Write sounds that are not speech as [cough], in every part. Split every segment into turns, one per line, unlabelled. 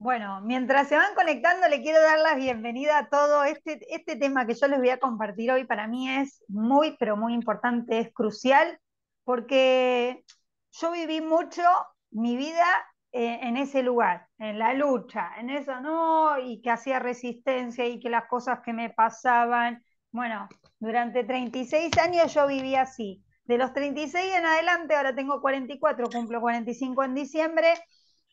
Bueno, mientras se van conectando, le quiero dar la bienvenida a todo este, este, tema que yo les voy a compartir hoy. Para mí es muy, pero muy importante, es crucial, porque yo viví mucho mi vida eh, en ese lugar, en la lucha, en eso, ¿no? Y que hacía resistencia y que las cosas que me pasaban. Bueno, durante 36 años yo viví así. De los 36 en adelante, ahora tengo 44, cumplo 45 en diciembre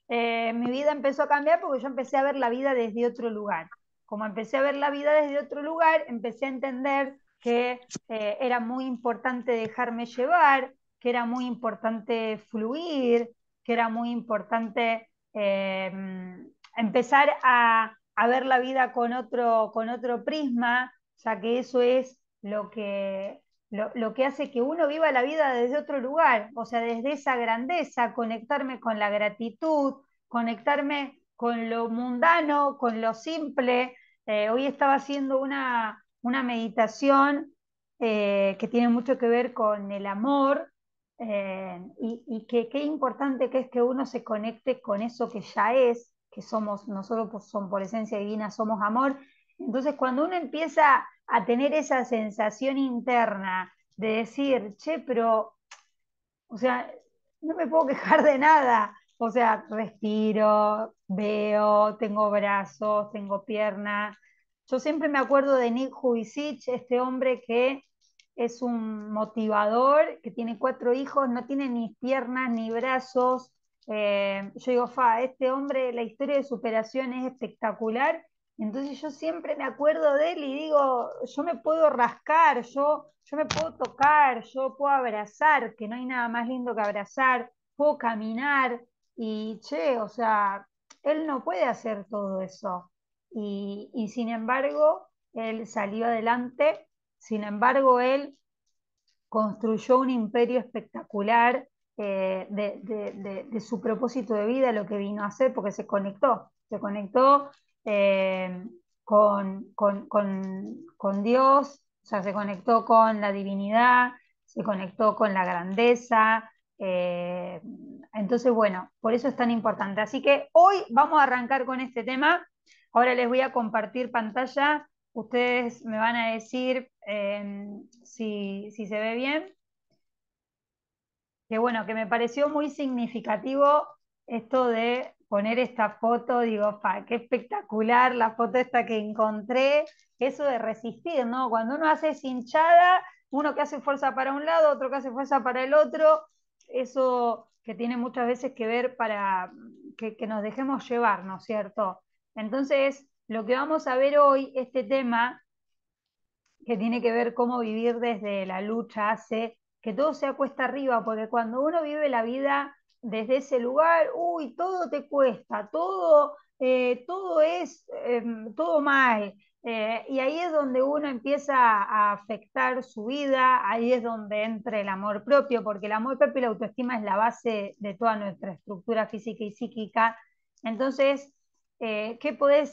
eh, mi vida empezó a cambiar porque yo empecé a ver la vida desde otro lugar. Como empecé a ver la vida desde otro lugar, empecé a entender que eh, era muy importante dejarme llevar, que era muy importante fluir, que era muy importante em, empezar a, ver la vida con otro, con otro prisma, ya que eso es lo que, lo, lo, que hace que uno viva la vida desde otro lugar, o sea, desde esa grandeza, conectarme con la gratitud, conectarme con lo mundano, con lo simple. Eh, hoy estaba haciendo una, meditación eh, que tiene mucho que ver con el amor eh, y, y, que qué importante que es que uno se conecte con eso que ya es, que somos, nosotros pues, somos por esencia divina somos amor. Entonces cuando uno empieza a tener esa sensación interna de decir, che, pero, o sea, no me puedo quejar de nada, o sea, respiro, veo, tengo brazos, tengo piernas. Yo siempre me acuerdo de Nick Jubicic, este hombre que es un motivador, que tiene cuatro hijos, no tiene ni piernas ni brazos. Eh, yo digo, fa, este hombre, la historia de superación es espectacular. Entonces yo siempre me acuerdo de él y digo, yo me puedo rascar, yo, yo me puedo tocar, yo puedo abrazar, que no hay nada más lindo que abrazar, puedo caminar, y che, o sea, él no puede hacer todo eso. Y, sin embargo, él salió adelante, sin embargo, él construyó un imperio espectacular eh, de, su propósito de vida, lo que vino a hacer, porque se conectó, se conectó eh, con, con Dios, o sea, se conectó con la divinidad, se conectó con la grandeza, eh, entonces, bueno, por eso es tan importante. Así que hoy vamos a arrancar con este tema. Ahora les voy a compartir pantalla. Ustedes me van a decir eh, si, se ve bien. Que bueno, que me pareció muy significativo esto de poner esta foto, digo, fa, qué espectacular la foto esta que encontré, eso de resistir, ¿no? Cuando uno hace hinchada, uno que hace fuerza para un lado, otro que hace fuerza para el otro, eso que tiene muchas veces que ver para que, nos dejemos llevar, ¿no es cierto? Entonces, lo que vamos a ver hoy, este tema que tiene que ver cómo vivir desde la lucha, hace que todo sea cuesta arriba, porque cuando uno vive la vida desde ese lugar, uy, todo te cuesta, todo, eh, todo es em, todo mal, eh, y ahí es donde uno empieza a afectar su vida, ahí es donde entra el amor propio, porque el amor propio y la autoestima es la base de toda nuestra estructura física y psíquica. Entonces, eh, ¿qué, pueden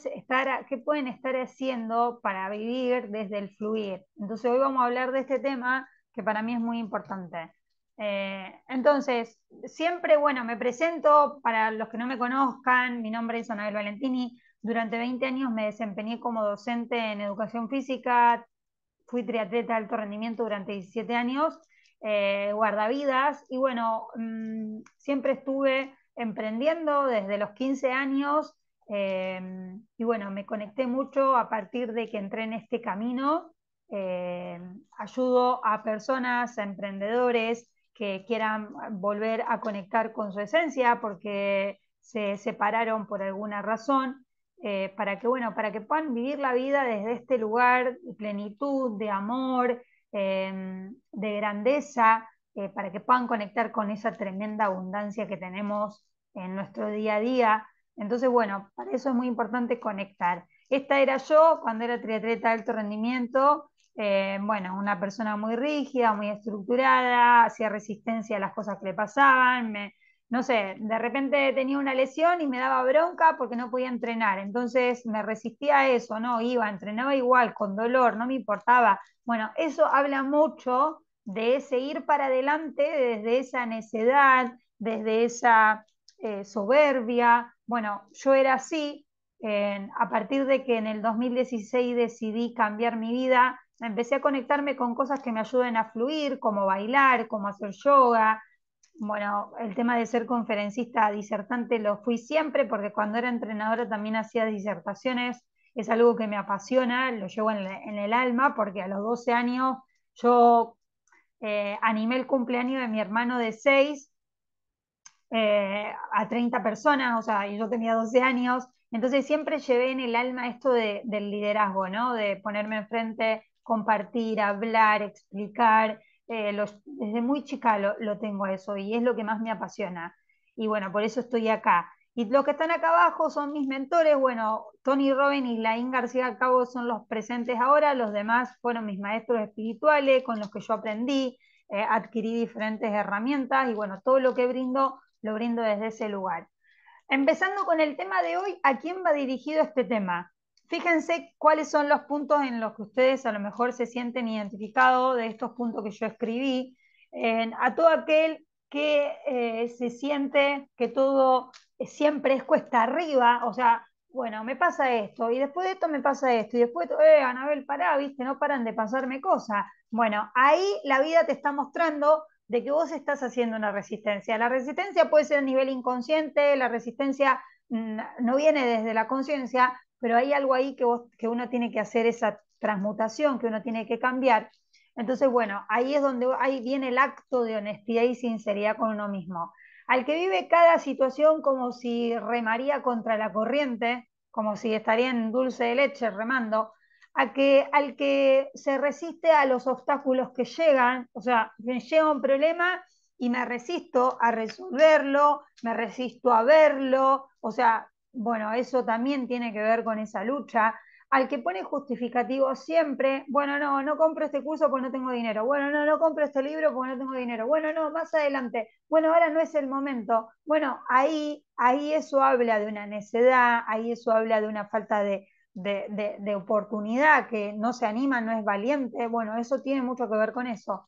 estar haciendo para vivir desde el fluir? Entonces, hoy vamos a hablar de este tema que para mí es muy importante. Eh, entonces, siempre, bueno, me presento para los que no me conozcan, mi nombre es Anabel Valentini durante 20 años me desempeñé como docente en educación física, fui triatleta de alto rendimiento durante 17 años, eh, guardavidas y bueno, mm, siempre estuve emprendiendo desde los 15 años em, y bueno, me conecté mucho a partir de que entré en este camino. Em, ayudo a personas, a emprendedores que quieran volver a conectar con su esencia porque se separaron por alguna razón eh, para que, bueno, para que puedan vivir la vida desde este lugar de plenitud, de amor, eh, de grandeza, eh, para que puedan conectar con esa tremenda abundancia que tenemos en nuestro día a día. Entonces, bueno, para eso es muy importante conectar. Esta era yo cuando era triatleta de alto rendimiento, bueno, una persona muy rígida, muy estructurada, hacía resistencia a las cosas que le pasaban, no sé, de repente tenía una lesión y me daba bronca porque no podía entrenar, entonces me resistía a eso, no, iba, entrenaba igual, con dolor, no me importaba. Bueno, eso habla mucho de ese ir para adelante desde esa necedad, desde esa eh, soberbia. Bueno, yo era así, a partir de que en el 2016 decidí cambiar mi vida, empecé a conectarme con cosas que me ayuden a fluir, como bailar, como hacer yoga, bueno, el tema de ser conferencista, disertante, lo fui siempre porque cuando era entrenadora también hacía disertaciones, es algo que me apasiona, lo llevo en, el alma porque a los 12 años yo eh, animé el cumpleaños de mi hermano de 6 eh, a 30 personas, o sea, y yo tenía 12 años, entonces siempre llevé en el alma esto del liderazgo, ¿no? De ponerme enfrente, compartir, hablar, explicar. Eh, desde muy chica lo, tengo eso y es lo que más me apasiona. Y bueno, por eso estoy acá. Y los que están acá abajo son mis mentores, bueno, Tony Robin y Laín García Cabo son los presentes ahora, los demás fueron mis maestros espirituales con los que yo aprendí, eh, adquirí diferentes herramientas y bueno, todo lo que brindo lo brindo desde ese lugar. Empezando con el tema de hoy, ¿a quién va dirigido este tema? Fíjense cuáles son los puntos en los que ustedes a lo mejor se sienten identificados de estos puntos que yo escribí. a todo aquel que eh, se siente que todo eh, siempre es cuesta arriba, o sea, bueno, me pasa esto, y después de esto me pasa esto, y después, eh, Anabel, pará, viste, no paran de pasarme cosas. Bueno, ahí la vida te está mostrando de que vos estás haciendo una resistencia. La resistencia puede ser a nivel inconsciente, la resistencia mm, no viene desde la conciencia, pero hay algo ahí que, uno tiene que hacer esa transmutación, que uno tiene que cambiar. Entonces, bueno, ahí es donde ahí viene el acto de honestidad y sinceridad con uno mismo. Al que vive cada situación como si remaría contra la corriente, como si estaría en dulce de leche remando, a que, al que se resiste a los obstáculos que llegan, o sea, me llega un problema y me resisto a resolverlo, me resisto a verlo, o sea, bueno, eso también tiene que ver con esa lucha. Al que pone justificativo siempre, bueno, no, no compro este curso porque no tengo dinero, bueno, no, no compro este libro porque no tengo dinero, bueno, no, más adelante, bueno, ahora no es el momento. Bueno, ahí, ahí eso habla de una necedad, ahí eso habla de una falta de oportunidad, que no se anima, no es valiente, bueno, eso tiene mucho que ver con eso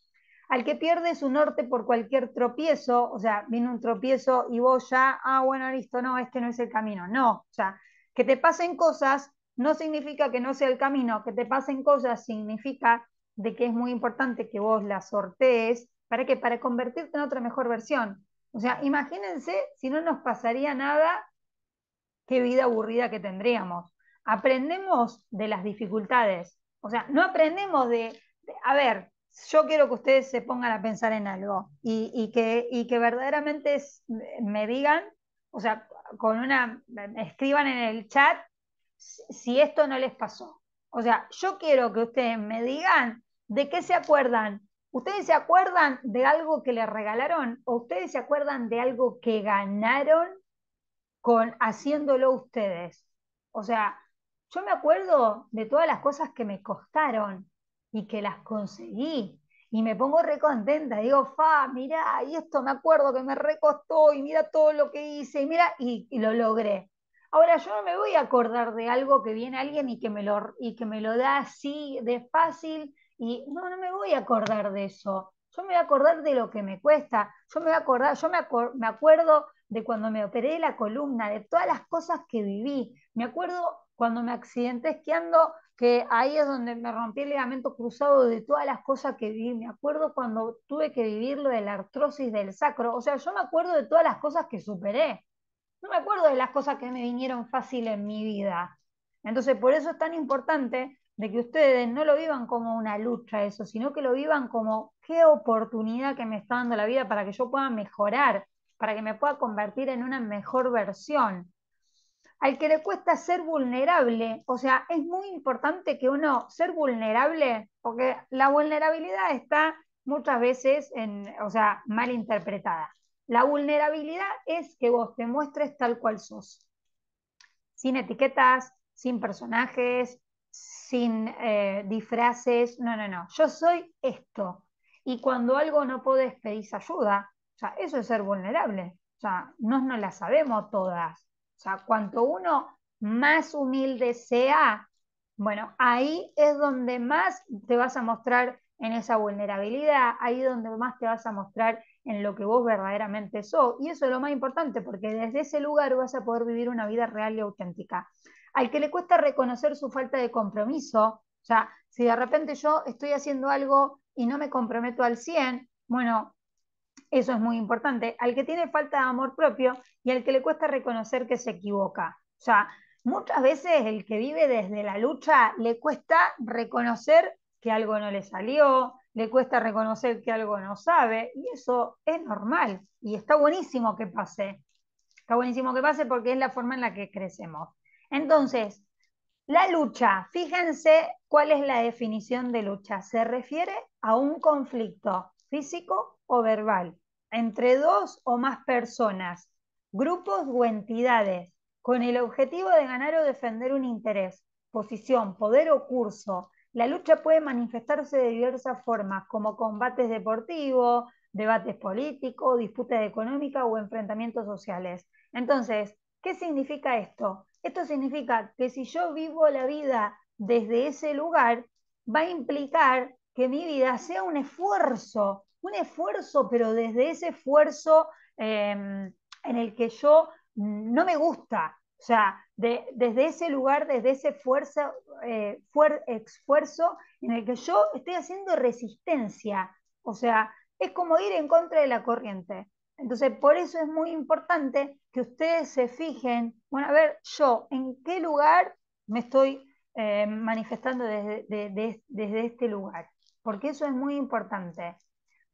al que pierde su norte por cualquier tropiezo, o sea, viene un tropiezo y vos ya, ah, bueno, listo, no, este no es el camino. No, o sea, que te pasen cosas no significa que no sea el camino, que te pasen cosas significa de que es muy importante que vos las sortees, ¿para qué? Para convertirte en otra mejor versión. O sea, imagínense si no nos pasaría nada, qué vida aburrida que tendríamos. Aprendemos de las dificultades. O sea, no aprendemos de, de a ver, yo quiero que ustedes se pongan a pensar en algo y, y, que, verdaderamente me digan, o sea, con una, escriban en el chat si esto no les pasó. O sea, yo quiero que ustedes me digan de qué se acuerdan. ¿Ustedes se acuerdan de algo que les regalaron? ¿O ustedes se acuerdan de algo que ganaron con haciéndolo ustedes? O sea, yo me acuerdo de todas las cosas que me costaron, y que las conseguí. Y me pongo recontenta, digo, fa, mira y esto me acuerdo que me recostó, y mira todo lo que hice, y mira, y, lo logré. Ahora yo no me voy a acordar de algo que viene alguien y que me lo, y que me lo da así de fácil, y no, no me voy a acordar de eso. Yo me voy a acordar de lo que me cuesta, yo me voy a acordar, yo me, me acuerdo de cuando me operé de la columna, de todas las cosas que viví. Me acuerdo cuando me accidenté esquiando que ahí es donde me rompí el ligamento cruzado de todas las cosas que vi, Me acuerdo cuando tuve que vivir lo de la artrosis del sacro. O sea, yo me acuerdo de todas las cosas que superé. No me acuerdo de las cosas que me vinieron fácil en mi vida. Entonces, por eso es tan importante de que ustedes no lo vivan como una lucha eso, sino que lo vivan como qué oportunidad que me está dando la vida para que yo pueda mejorar, para que me pueda convertir en una mejor versión al que le cuesta ser vulnerable. O sea, es muy importante que uno ser vulnerable, porque la vulnerabilidad está muchas veces en, o sea, mal interpretada. La vulnerabilidad es que vos te muestres tal cual sos, sin etiquetas, sin personajes, sin eh, disfraces. No, no, no. Yo soy esto. Y cuando algo no podés, pedir ayuda. O sea, eso es ser vulnerable. O sea, nos no la sabemos todas. O sea, cuanto uno más humilde sea, bueno, ahí es donde más te vas a mostrar en esa vulnerabilidad, ahí es donde más te vas a mostrar en lo que vos verdaderamente sos. Y eso es lo más importante, porque desde ese lugar vas a poder vivir una vida real y auténtica. Al que le cuesta reconocer su falta de compromiso, o sea, si de repente yo estoy haciendo algo y no me comprometo al 100, bueno, eso es muy importante. Al que tiene falta de amor propio y al que le cuesta reconocer que se equivoca. O sea, muchas veces el que vive desde la lucha le cuesta reconocer que algo no le salió, le cuesta reconocer que algo no sabe y eso es normal y está buenísimo que pase. Está buenísimo que pase porque es la forma en la que crecemos. Entonces, la lucha, fíjense cuál es la definición de lucha. Se refiere a un conflicto físico o verbal, entre dos o más personas, grupos o entidades, con el objetivo de ganar o defender un interés, posición, poder o curso. La lucha puede manifestarse de diversas formas, como combates deportivos, debates políticos, disputas económicas o enfrentamientos sociales. Entonces, ¿qué significa esto? Esto significa que si yo vivo la vida desde ese lugar, va a implicar que mi vida sea un esfuerzo un esfuerzo, pero desde ese esfuerzo em, en el que yo mm, no me gusta, o sea, desde ese lugar, desde ese eh, esfuerzo en el que yo estoy haciendo resistencia, o sea, es como ir en contra de la corriente. Entonces, por eso es muy importante que ustedes se fijen, bueno, a ver, yo, ¿en qué lugar me estoy eh, manifestando desde, desde este lugar? Porque eso es muy importante.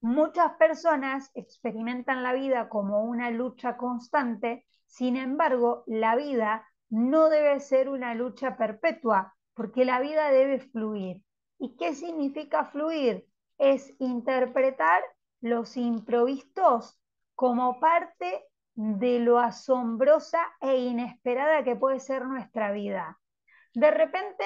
Muchas personas experimentan la vida como una lucha constante, sin embargo, la vida no debe ser una lucha perpetua, porque la vida debe fluir. ¿Y qué significa fluir? Es interpretar los improvistos como parte de lo asombrosa e inesperada que puede ser nuestra vida. De repente,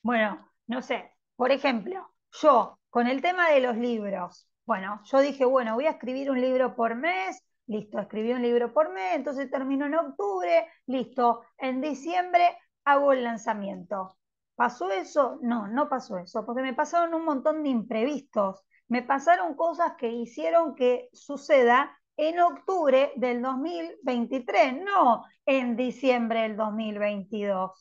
bueno, no sé, por ejemplo, yo con el tema de los libros, bueno, yo dije, bueno, voy a escribir un libro por mes, listo, escribí un libro por mes, entonces termino en octubre, listo, en diciembre hago el lanzamiento. ¿Pasó eso? No, no pasó eso, porque me pasaron un montón de imprevistos. Me pasaron cosas que hicieron que suceda en octubre del 2023, no en diciembre del 2022.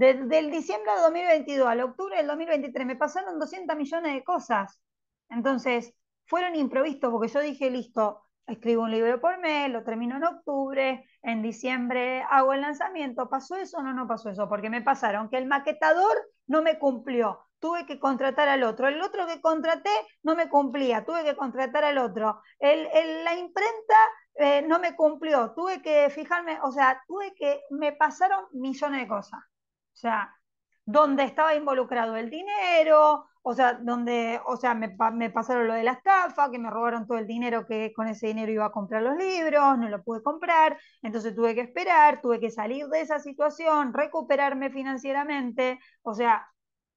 Desde el diciembre de 2022 al octubre del 2023 me pasaron 200 millones de cosas. Entonces, fueron improvistos porque yo dije, listo, escribo un libro por mes, lo termino en octubre, en diciembre hago el lanzamiento. ¿Pasó eso o no, no pasó eso? Porque me pasaron que el maquetador no me cumplió, tuve que contratar al otro. El otro que contraté no me cumplía, tuve que contratar al otro. El, la imprenta eh, no me cumplió, tuve que fijarme, o sea, tuve que, me pasaron millones de cosas. O sea, donde estaba involucrado el dinero, o sea, donde, o sea, me, pasaron lo de la estafa, que me robaron todo el dinero que con ese dinero iba a comprar los libros, no lo pude comprar, entonces tuve que esperar, tuve que salir de esa situación, recuperarme financieramente, o sea,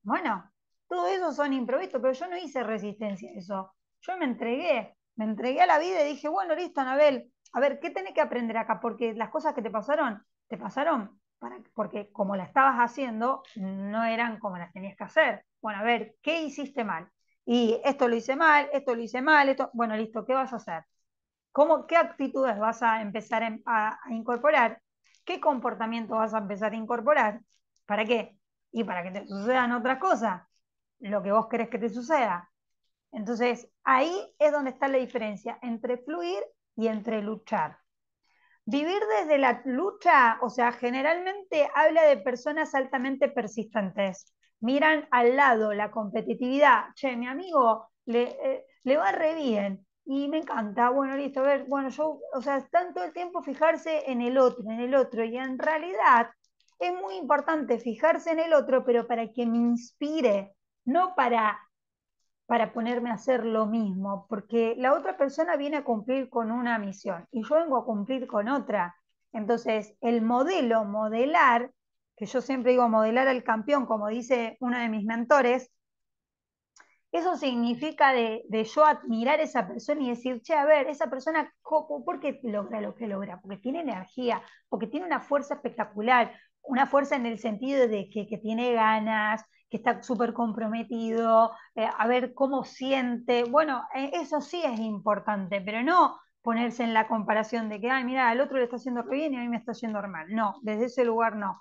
bueno, todo eso son imprevistos, pero yo no hice resistencia a eso, yo me entregué, me entregué a la vida y dije, bueno, listo, Anabel, a ver, ¿qué tenés que aprender acá? Porque las cosas que te pasaron, te pasaron porque como la estabas haciendo, no eran como las tenías que hacer. Bueno, a ver, ¿qué hiciste mal? Y esto lo hice mal, esto lo hice mal, esto, bueno, listo, ¿qué vas a hacer? ¿Cómo, ¿Qué actitudes vas a empezar a, a incorporar? ¿Qué comportamiento vas a empezar a incorporar? ¿Para qué? Y para que te sucedan otras cosas, lo que vos querés que te suceda. Entonces, ahí es donde está la diferencia entre fluir y entre luchar. Vivir desde la lucha, o sea, generalmente habla de personas altamente persistentes. Miran al lado la competitividad. Che, mi amigo le, eh, le va re bien y me encanta. Bueno, listo, a ver, bueno, yo, o sea, están todo el tiempo fijarse en el otro, en el otro. Y en realidad es muy importante fijarse en el otro, pero para que me inspire, no para para ponerme a hacer lo mismo, porque la otra persona viene a cumplir con una misión y yo vengo a cumplir con otra. Entonces, el modelo, modelar, que yo siempre digo modelar al campeón, como dice uno de mis mentores, eso significa de, yo admirar a esa persona y decir, che, a ver, esa persona, ¿por qué logra lo que logra? Porque tiene energía, porque tiene una fuerza espectacular, una fuerza en el sentido de que, que tiene ganas, que está súper comprometido, eh, a ver cómo siente. Bueno, eh, eso sí es importante, pero no ponerse en la comparación de que, ay, mira, al otro le está haciendo bien y a mí me está haciendo mal. No, desde ese lugar no.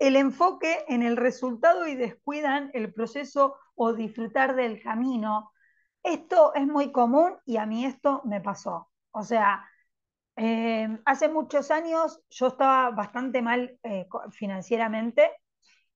El enfoque en el resultado y descuidan el proceso o disfrutar del camino. Esto es muy común y a mí esto me pasó. O sea, eh, hace muchos años yo estaba bastante mal financieramente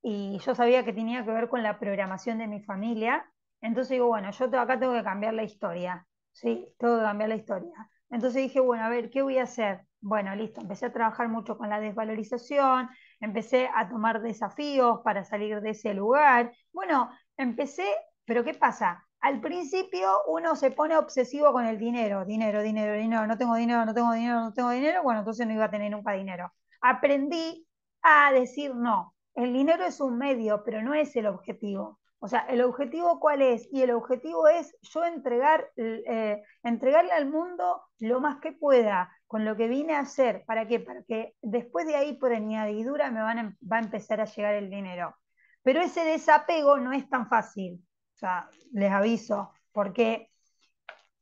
y yo sabía que tenía que ver con la programación de mi familia. Entonces digo, bueno, yo acá tengo que cambiar la historia, ¿sí? Tengo que cambiar la historia. Entonces dije, bueno, a ver, ¿qué voy a hacer? Bueno, listo, empecé a trabajar mucho con la desvalorización, empecé a tomar desafíos para salir de ese lugar. Bueno, empecé, pero ¿qué pasa? Al principio uno se pone obsesivo con el dinero, dinero, dinero, dinero, no tengo dinero, no tengo dinero, no tengo dinero, bueno, entonces no iba a tener nunca dinero. Aprendí a decir no, el dinero es un medio, pero no es el objetivo. O sea, ¿el objetivo cuál es? Y el objetivo es yo entregar, eh, entregarle al mundo lo más que pueda con lo que vine a hacer. ¿Para qué? Para que después de ahí, por añadidura, me van va a empezar a llegar el dinero. Pero ese desapego no es tan fácil. O sea, les aviso, porque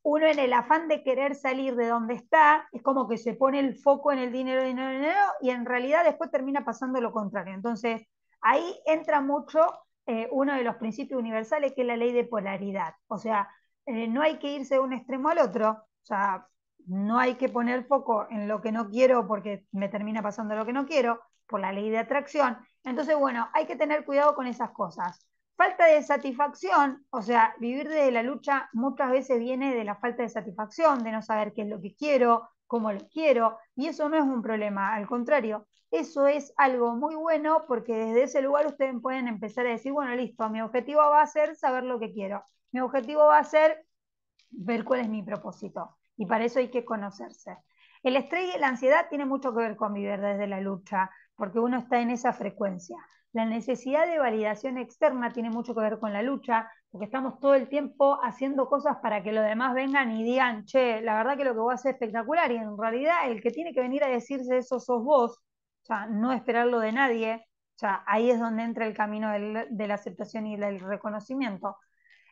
uno en el afán de querer salir de donde está, es como que se pone el foco en el dinero, dinero, dinero, y en realidad después termina pasando lo contrario. Entonces, ahí entra mucho eh, uno de los principios universales, que es la ley de polaridad. O sea, eh, no hay que irse de un extremo al otro, o sea, no hay que poner foco en lo que no quiero porque me termina pasando lo que no quiero, por la ley de atracción. Entonces, bueno, hay que tener cuidado con esas cosas. Falta de satisfacción, o sea, vivir desde la lucha muchas veces viene de la falta de satisfacción, de no saber qué es lo que quiero, cómo lo quiero, y eso no es un problema, al contrario, eso es algo muy bueno porque desde ese lugar ustedes pueden empezar a decir, bueno, listo, mi objetivo va a ser saber lo que quiero, mi objetivo va a ser ver cuál es mi propósito, y para eso hay que conocerse. El estrés y la ansiedad tiene mucho que ver con vivir desde la lucha, porque uno está en esa frecuencia. La necesidad de validación externa tiene mucho que ver con la lucha, porque estamos todo el tiempo haciendo cosas para que los demás vengan y digan, che, la verdad que lo que vos haces es espectacular, y en realidad el que tiene que venir a decirse eso sos vos, o sea, no esperarlo de nadie, o sea, ahí es donde entra el camino de la aceptación y del reconocimiento.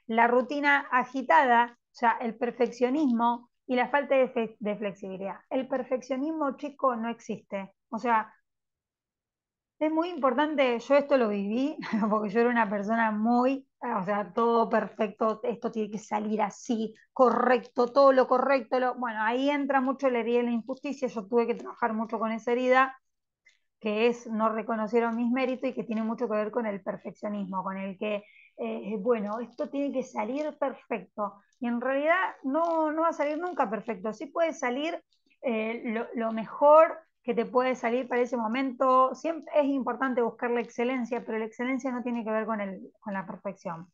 La rutina agitada, o sea, el perfeccionismo y la falta de, de flexibilidad. El perfeccionismo, chico, no existe. O sea, es muy importante, yo esto lo viví, [laughs] porque yo era una persona muy, o sea, todo perfecto, esto tiene que salir así, correcto, todo lo correcto. bueno, ahí entra mucho la herida de la injusticia, yo tuve que trabajar mucho con esa herida, que es no reconocieron mis méritos y que tiene mucho que ver con el perfeccionismo, con el que, eh, bueno, esto tiene que salir perfecto. Y en realidad no, no va a salir nunca perfecto, sí puede salir eh, lo, lo mejor que te puede salir para ese momento. Siempre es importante buscar la excelencia, pero la excelencia no tiene que ver con, con la perfección.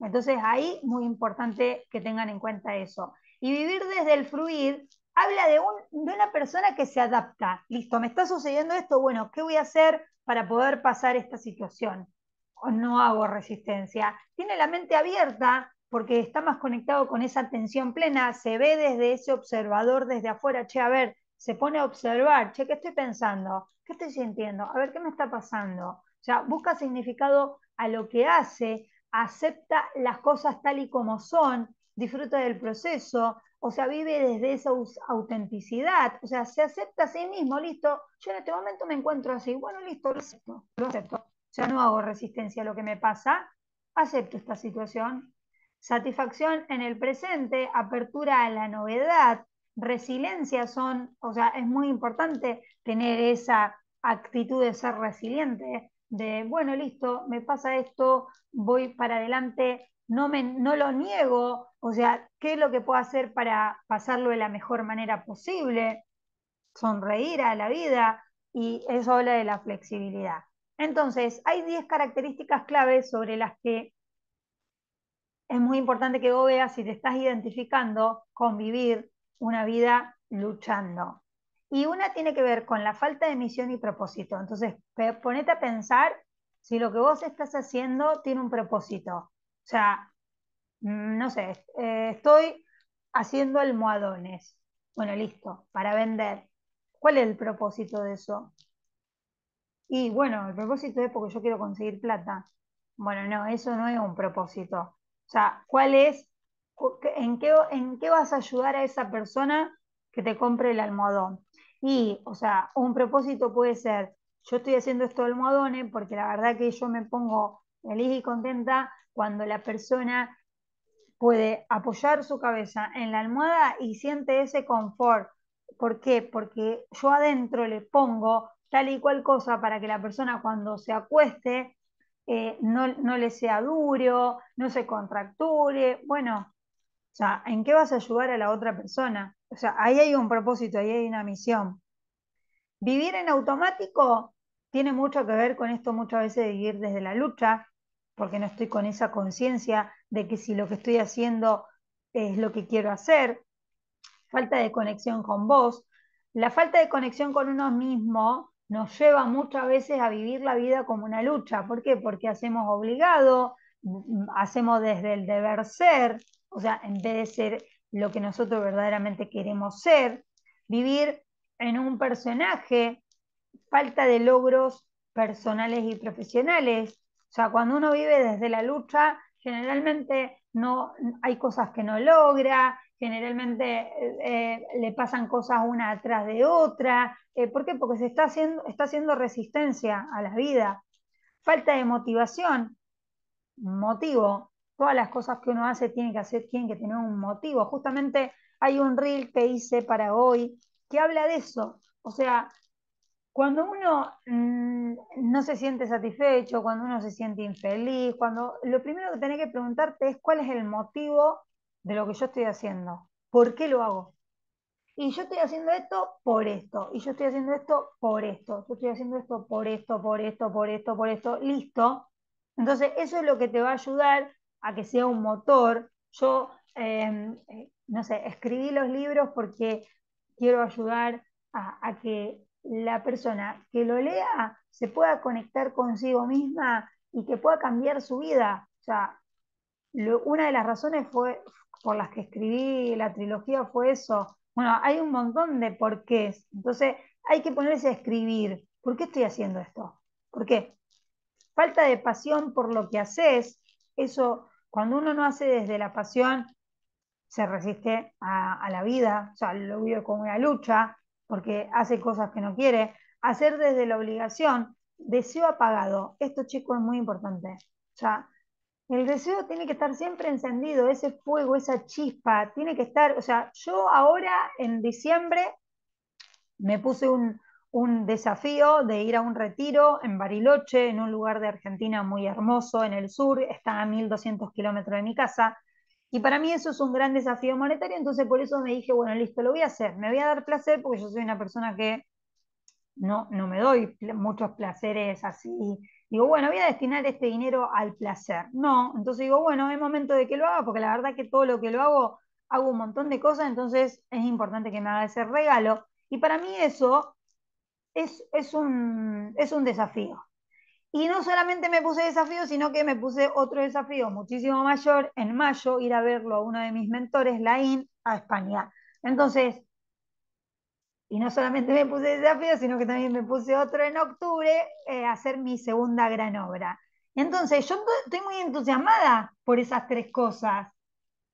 Entonces ahí muy importante que tengan en cuenta eso. Y vivir desde el fluir habla de, de una persona que se adapta. Listo, me está sucediendo esto, bueno, ¿qué voy a hacer para poder pasar esta situación? O no hago resistencia. Tiene la mente abierta porque está más conectado con esa atención plena, se ve desde ese observador, desde afuera, che, a ver, se pone a observar, che, ¿qué estoy pensando? ¿Qué estoy sintiendo? A ver, ¿qué me está pasando? O sea, busca significado a lo que hace, acepta las cosas tal y como son, disfruta del proceso, o sea, vive desde esa autenticidad, o sea, se acepta a sí mismo, listo, yo en este momento me encuentro así, bueno, listo, lo acepto, lo acepto, no hago resistencia a lo que me pasa, acepto esta situación. Satisfacción en el presente, apertura a la novedad, resiliencia son, o sea, es muy importante tener esa actitud de ser resiliente, de, bueno, listo, me pasa esto, voy para adelante, no, me, no lo niego, o sea, ¿qué es lo que puedo hacer para pasarlo de la mejor manera posible? Sonreír a la vida y eso habla de la flexibilidad. Entonces, hay 10 características claves sobre las que es muy importante que vos veas si te estás identificando con vivir una vida luchando. Y una tiene que ver con la falta de misión y propósito. Entonces, ponete a pensar si lo que vos estás haciendo tiene un propósito. O sea, mm, no sé, eh, estoy haciendo almohadones. Bueno, listo, para vender. ¿Cuál es el propósito de eso? Y bueno, el propósito es porque yo quiero conseguir plata. Bueno, no, eso no es un propósito. O sea, ¿cuál es ¿en qué, vas a ayudar a esa persona que te compre el almohadón? Y, o sea, un propósito puede ser, yo estoy haciendo esto de almohadones porque la verdad que yo me pongo feliz y contenta cuando la persona puede apoyar su cabeza en la almohada y siente ese confort. ¿Por qué? Porque yo adentro le pongo tal y cual cosa para que la persona cuando se acueste eh, no, no, le sea duro, no se contracture. Bueno, o sea, ¿en qué vas a ayudar a la otra persona? O sea, ahí hay un propósito, ahí hay una misión. Vivir en automático tiene mucho que ver con esto muchas veces vivir desde la lucha, porque no estoy con esa conciencia de que si lo que estoy haciendo es lo que quiero hacer, falta de conexión con vos. La falta de conexión con uno mismo nos lleva muchas veces a vivir la vida como una lucha. ¿Por qué? Porque hacemos obligado, mm, hacemos desde el deber ser, o sea, en vez de ser lo que nosotros verdaderamente queremos ser, vivir en un personaje, falta de logros personales y profesionales. O sea, cuando uno vive desde la lucha, generalmente no hay cosas que no logra, generalmente eh, eh, le pasan cosas una atrás de otra. Eh, ¿Por qué? Porque se está haciendo, está haciendo resistencia a la vida. Falta de motivación, motivo, todas las cosas que uno hace tienen que hacer, que tener un motivo. Justamente hay un reel que hice para hoy que habla de eso. O sea, cuando uno mm, no se siente satisfecho, cuando uno se siente infeliz, cuando lo primero que tenés que preguntarte es cuál es el motivo de lo que yo estoy haciendo, por qué lo hago. Y yo estoy haciendo esto por esto, y yo estoy haciendo esto por esto, yo estoy haciendo esto por esto, por esto, por esto, por esto, listo. Entonces, eso es lo que te va a ayudar a que sea un motor. Yo, em, eh, no sé, escribí los libros porque quiero ayudar a, que la persona que lo lea se pueda conectar consigo misma y que pueda cambiar su vida. O sea, una de las razones fue, por las que escribí la trilogía fue eso. Bueno, hay un montón de porqués. Entonces, hay que ponerse a escribir. ¿Por qué estoy haciendo esto? ¿Por qué? Falta de pasión por lo que haces eso, cuando uno no hace desde la pasión, se resiste a, la vida, o sea, lo vive como una lucha, porque hace cosas que no quiere. Hacer desde la obligación, deseo apagado, esto chico es muy importante. O sea, el deseo tiene que estar siempre encendido, ese fuego, esa chispa, tiene que estar, o sea, yo ahora en diciembre me puse un, un desafío de ir a un retiro en Bariloche, en un lugar de Argentina muy hermoso, en el sur, está a 1200 kilómetros de mi casa. Y para mí eso es un gran desafío monetario, entonces por eso me dije, bueno, listo, lo voy a hacer, me voy a dar placer porque yo soy una persona que no, no me doy muchos placeres así. Digo, bueno, voy a destinar este dinero al placer. No, entonces digo, bueno, es momento de que lo haga, porque la verdad que todo lo que lo hago, hago un montón de cosas, entonces es importante que me haga ese regalo. Y para mí eso es, es, un, desafío. Y no solamente me puse desafío, sino que me puse otro desafío muchísimo mayor en mayo, ir a verlo a uno de mis mentores, Laín, a España. Entonces, y no solamente me puse desafío, sino que también me puse otro en octubre, eh, hacer mi segunda gran obra. Entonces, yo estoy muy entusiasmada por esas tres cosas.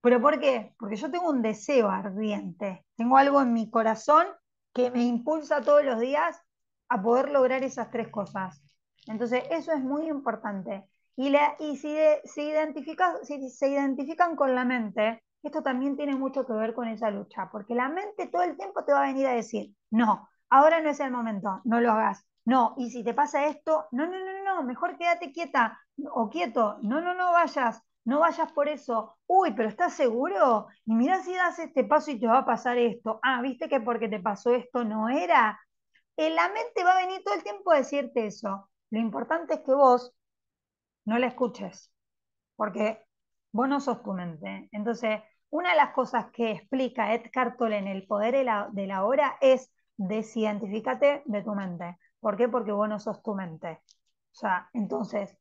¿Pero por qué? Porque yo tengo un deseo ardiente, tengo algo en mi corazón que me impulsa todos los días a poder lograr esas tres cosas. Entonces, eso es muy importante. Y, la, y si, identifica, se identifican con la mente, esto también tiene mucho que ver con esa lucha, porque la mente todo el tiempo te va a venir a decir, no, ahora no es el momento, no lo hagas, no, y si te pasa esto, no, no, no, no, mejor quédate quieta o quieto, no, no, no vayas, no vayas por eso, uy, pero ¿estás seguro? Y mira si das este paso y te va a pasar esto, ah, viste que porque te pasó esto no era, la mente va a venir todo el tiempo a decirte eso. Lo importante es que vos no la escuches, porque vos no sos tu mente. Entonces, una de las cosas que explica Ed Cartol en El Poder de la, de la Hora es desidentificate de tu mente. ¿Por qué? Porque vos no sos tu mente. O sea, entonces,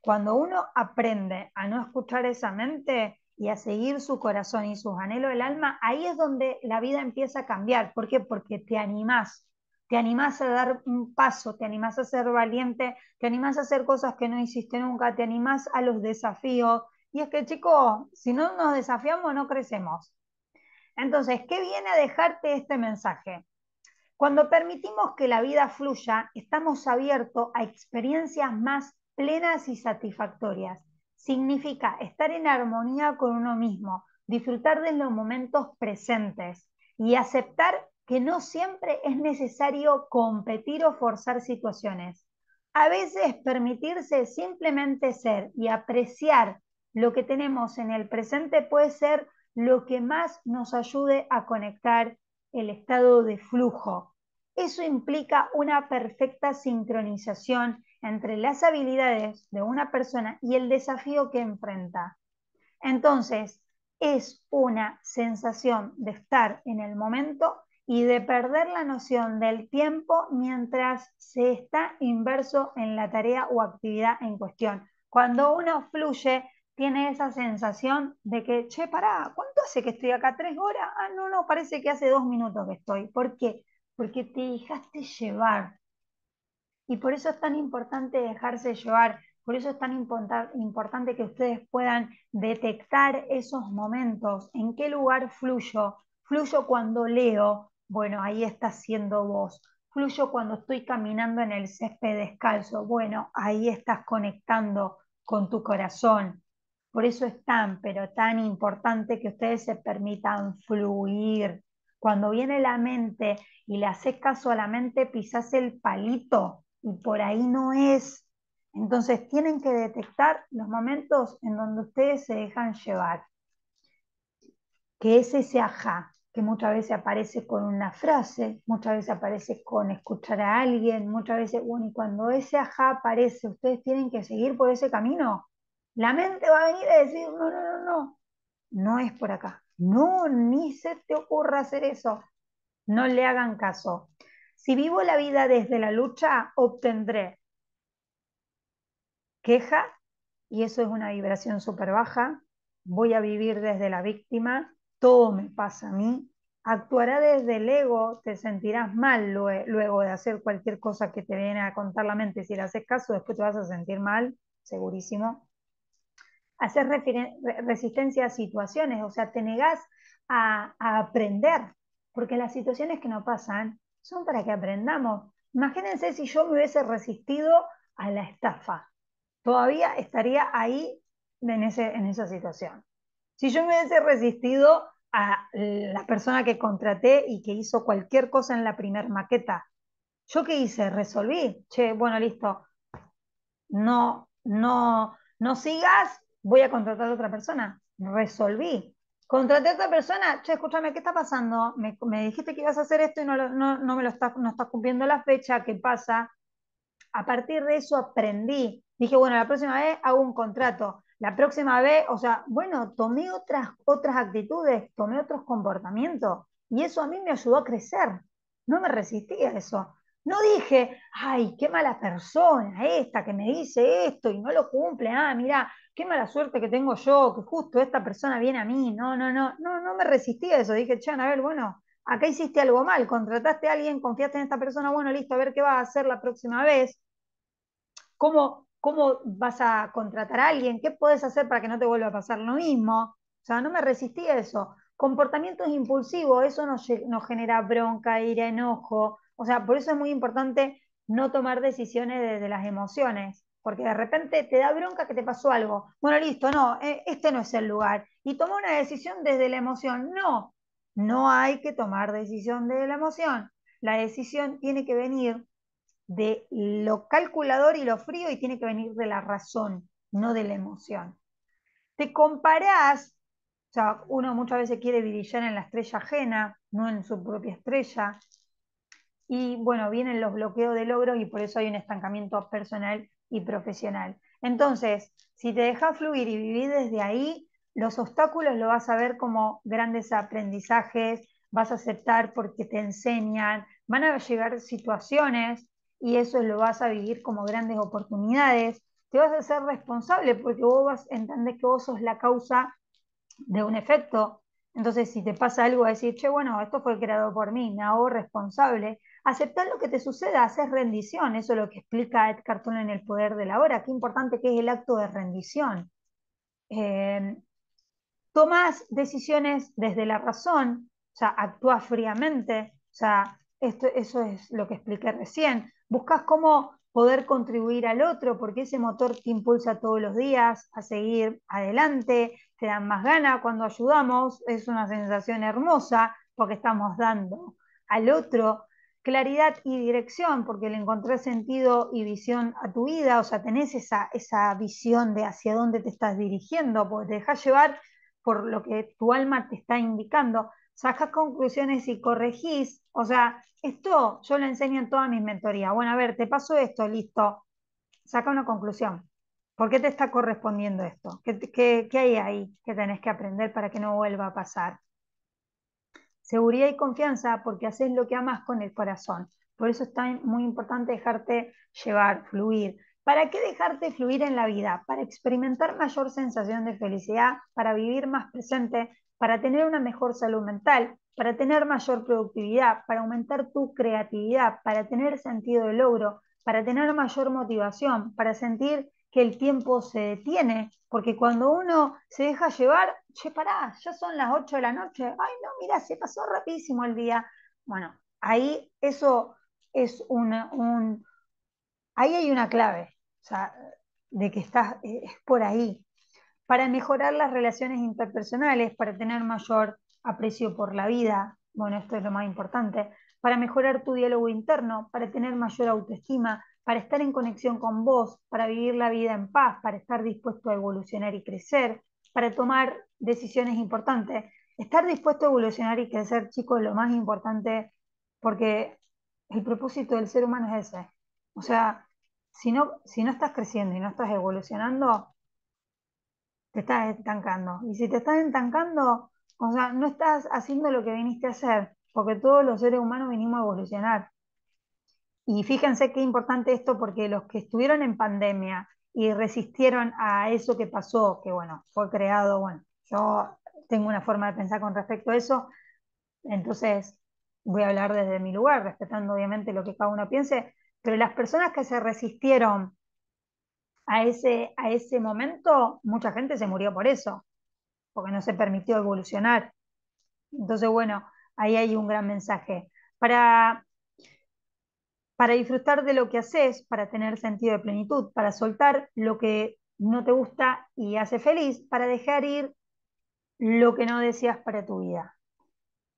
cuando uno aprende a no escuchar esa mente y a seguir su corazón y sus anhelos del alma, ahí es donde la vida empieza a cambiar. ¿Por qué? Porque te animás, te animás a dar un paso, te animás a ser valiente, te animás a hacer cosas que no hiciste nunca, te animás a los desafíos. Y es que, chicos, si no nos desafiamos, no crecemos. Entonces, ¿qué viene a dejarte este mensaje? Cuando permitimos que la vida fluya, estamos abiertos a experiencias más plenas y satisfactorias. Significa estar en armonía con uno mismo, disfrutar de los momentos presentes y aceptar que no siempre es necesario competir o forzar situaciones. A veces permitirse simplemente ser y apreciar lo que tenemos en el presente puede ser lo que más nos ayude a conectar el estado de flujo. Eso implica una perfecta sincronización entre las habilidades de una persona y el desafío que enfrenta. Entonces, es una sensación de estar en el momento y de perder la noción del tiempo mientras se está inverso en la tarea o actividad en cuestión. Cuando uno fluye, tiene esa sensación de que, che, pará, ¿cuánto hace que estoy acá? ¿Tres horas? Ah, no, no, parece que hace dos minutos que estoy. ¿Por qué? Porque te dejaste llevar. Y por eso es tan importante dejarse llevar. Por eso es tan importante que ustedes puedan detectar esos momentos, en qué lugar fluyo, fluyo cuando leo, bueno, ahí estás siendo vos. Fluyo cuando estoy caminando en el césped descalzo. Bueno, ahí estás conectando con tu corazón. Por eso es tan, pero tan importante que ustedes se permitan fluir. Cuando viene la mente y le haces caso a la mente, pisas el palito y por ahí no es. Entonces tienen que detectar los momentos en donde ustedes se dejan llevar. Que es ese ajá, que muchas veces aparece con una frase, muchas veces aparece con escuchar a alguien, muchas veces, bueno, y cuando ese ajá aparece, ustedes tienen que seguir por ese camino, la mente va a venir a decir, no, no, no, no, no es por acá, no, ni se te ocurra hacer eso, no le hagan caso. Si vivo la vida desde la lucha, obtendré queja, y eso es una vibración súper baja, voy a vivir desde la víctima, todo me pasa a mí, actuará desde el ego, te sentirás mal luego de hacer cualquier cosa que te viene a contar la mente. Si le haces caso, después te vas a sentir mal, segurísimo. Hacer resistencia a situaciones, o sea, te negás a, aprender, porque las situaciones que nos pasan son para que aprendamos. Imagínense si yo me hubiese resistido a la estafa, todavía estaría ahí en esa situación. Si yo me hubiese resistido a la persona que contraté y que hizo cualquier cosa en la primer maqueta, ¿yo qué hice? Resolví, che, bueno, listo, no, no, no sigas, voy a contratar a otra persona. Resolví. Contraté a otra persona, che, escúchame, ¿qué está pasando? Me, dijiste que ibas a hacer esto y no, me lo no estás cumpliendo la fecha, ¿qué pasa? A partir de eso aprendí. Dije, bueno, la próxima vez hago un contrato. La próxima vez, o sea, bueno, tomé otras, otras actitudes, tomé otros comportamientos y eso a mí me ayudó a crecer. No me resistí a eso. No dije, ay, qué mala persona esta que me dice esto y no lo cumple. Ah, mira, qué mala suerte que tengo yo, que justo esta persona viene a mí. No, no, no, no, no me resistí a eso. Dije, chan, a ver, bueno, acá hiciste algo mal, contrataste a alguien, confiaste en esta persona, bueno, listo, a ver qué va a hacer la próxima vez. cómo cómo vas a contratar a alguien, qué puedes hacer para que no te vuelva a pasar lo mismo. O sea, no me resistí a eso. Comportamientos impulsivo. eso nos, nos genera bronca, ira, enojo. O sea, por eso es muy importante no tomar decisiones desde las emociones, porque de repente te da bronca que te pasó algo. Bueno, listo, no, e, este no es el lugar. Y toma una decisión desde la emoción. No, no hay que tomar decisión desde la emoción. La decisión tiene que venir de lo calculador y lo frío y tiene que venir de la razón, no de la emoción. Te comparás, o sea, uno muchas veces quiere brillar en la estrella ajena, no en su propia estrella. Y bueno, vienen los bloqueos de logros y por eso hay un estancamiento personal y profesional. Entonces, si te dejas fluir y vivir desde ahí, los obstáculos lo vas a ver como grandes aprendizajes, vas a aceptar porque te enseñan, van a llegar situaciones y eso lo vas a vivir como grandes oportunidades. Te vas a ser responsable porque vos vas que vos sos la causa de un efecto. Entonces, si te pasa algo, decir, che, bueno, esto fue creado por mí, me hago responsable. Aceptar lo que te suceda, hacer rendición. Eso es lo que explica Ed Cartón en El Poder de la Hora. Qué importante que es el acto de rendición. Eh, tomas decisiones desde la razón, o sea, actúa fríamente, o sea, eso es lo que expliqué recién. Buscas cómo poder contribuir al otro, porque ese motor te impulsa todos los días a seguir adelante, te dan más ganas cuando ayudamos, es una sensación hermosa porque estamos dando al otro claridad y dirección, porque le encontrás sentido y visión a tu vida, o sea, tenés esa, esa visión de hacia dónde te estás dirigiendo, pues te dejas llevar por lo que tu alma te está indicando, sacas conclusiones y corregís o sea, esto yo lo enseño en todas mis mentorías. Bueno, a ver, te paso esto, listo. Saca una conclusión. ¿Por qué te está correspondiendo esto? ¿Qué, hay ahí que tenés que aprender para que no vuelva a pasar? Seguridad y confianza porque haces lo que amas con el corazón. Por eso es muy importante dejarte llevar, fluir. ¿Para qué dejarte fluir en la vida? Para experimentar mayor sensación de felicidad, para vivir más presente, para tener una mejor salud mental, para tener mayor productividad, para aumentar tu creatividad, para tener sentido de logro, para tener mayor motivación, para sentir que el tiempo se detiene, porque cuando uno se deja llevar, che, pará, ya son las 8 de la noche, ay no, mira, se pasó rapidísimo el día. Bueno, ahí eso es una, un, ahí hay una clave, o sea, de que estás, eh, es por ahí, para mejorar las relaciones interpersonales, para tener mayor aprecio por la vida, bueno, esto es lo más importante, para mejorar tu diálogo interno, para tener mayor autoestima, para estar en conexión con vos, para vivir la vida en paz, para estar dispuesto a evolucionar y crecer, para tomar decisiones importantes. Estar dispuesto a evolucionar y crecer, chicos, es lo más importante porque el propósito del ser humano es ese. O sea, si no, si no estás creciendo y no estás evolucionando, te estás estancando. Y si te estás estancando, o sea, no estás haciendo lo que viniste a hacer, porque todos los seres humanos vinimos a evolucionar. Y fíjense qué importante esto, porque los que estuvieron en pandemia y resistieron a eso que pasó, que bueno, fue creado, bueno, yo tengo una forma de pensar con respecto a eso, entonces voy a hablar desde mi lugar, respetando obviamente lo que cada uno piense, pero las personas que se resistieron a ese, a ese momento, mucha gente se murió por eso porque no se permitió evolucionar. Entonces, bueno, ahí hay un gran mensaje. Para, para disfrutar de lo que haces, para tener sentido de plenitud, para soltar lo que no te gusta y hace feliz, para dejar ir lo que no deseas para tu vida.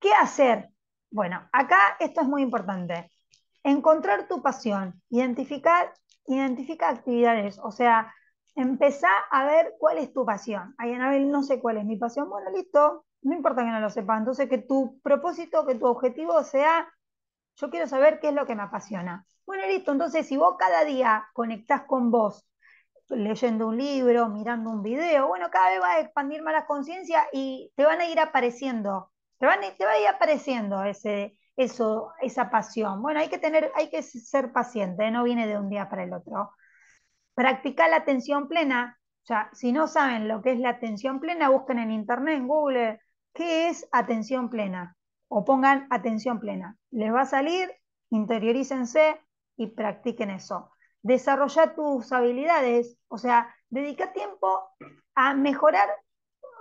¿Qué hacer? Bueno, acá esto es muy importante. Encontrar tu pasión, identificar, identifica actividades, o sea, Empezá a ver cuál es tu pasión. Ay, Anabel, no sé cuál es mi pasión. Bueno, listo, no importa que no lo sepa. Entonces, que tu propósito, que tu objetivo sea, yo quiero saber qué es lo que me apasiona. Bueno, listo, entonces si vos cada día conectás con vos, leyendo un libro, mirando un video, bueno, cada vez va a expandir más la conciencia y te van a ir apareciendo, te, van te va a ir apareciendo ese, eso, esa pasión. Bueno, hay que tener, hay que ser paciente, ¿eh? no viene de un día para el otro. Practica la atención plena. O sea, si no saben lo que es la atención plena, busquen en internet, en Google, ¿qué es atención plena? O pongan atención plena. Les va a salir, interiorícense y practiquen eso. Desarrolla tus habilidades, o sea, dedica tiempo a mejorar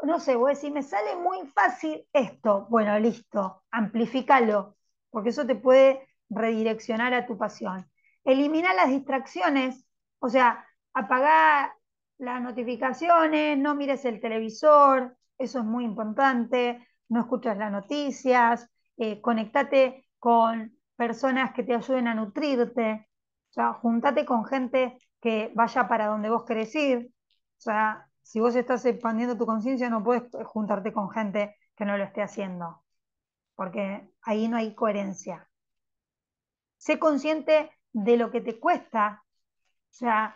no sé, a decir me sale muy fácil esto. Bueno, listo, amplifícalo, porque eso te puede redireccionar a tu pasión. Elimina las distracciones, o sea, apagar las notificaciones, no mires el televisor, eso es muy importante, no escuchas las noticias, eh, conectate con personas que te ayuden a nutrirte, o sea, juntate con gente que vaya para donde vos querés ir, o sea, si vos estás expandiendo tu conciencia no puedes juntarte con gente que no lo esté haciendo, porque ahí no hay coherencia. Sé consciente de lo que te cuesta o sea,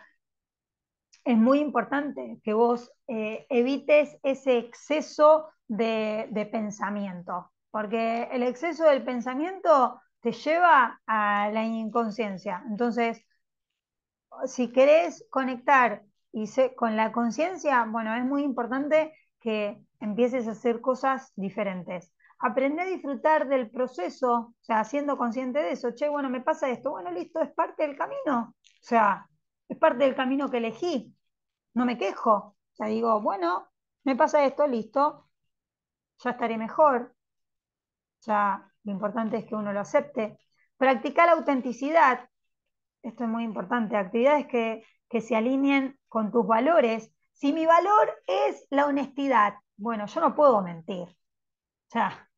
es muy importante que vos eh, evites ese exceso de, pensamiento, porque el exceso del pensamiento te lleva a la inconsciencia. Entonces, si querés conectar y con la conciencia, bueno, es muy importante que empieces a hacer cosas diferentes. Aprende a disfrutar del proceso, o sea, siendo consciente de eso. Che, bueno, me pasa esto. Bueno, listo, es parte del camino. O sea, es parte del camino que elegí, no me quejo, Ya digo, bueno, me pasa esto, listo, ya estaré mejor, ya lo importante es que uno lo acepte. Practicar la autenticidad, esto es muy importante, actividades que, se alineen con tus valores. Si mi valor es la honestidad, bueno, yo no puedo mentir, ya,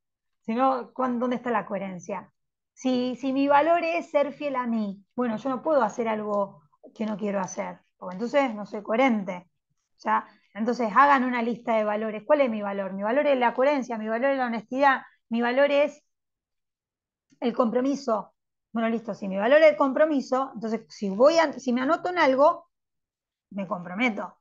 no, ¿dónde está la coherencia? Si, si mi valor es ser fiel a mí, bueno, yo no puedo hacer algo que no quiero hacer, porque entonces no soy coherente. ¿ya? Entonces hagan una lista de valores. ¿Cuál es mi valor? Mi valor es la coherencia, mi valor es la honestidad, mi valor es el compromiso. Bueno, listo, si mi valor es el compromiso, entonces si, voy si me anoto en algo, me comprometo,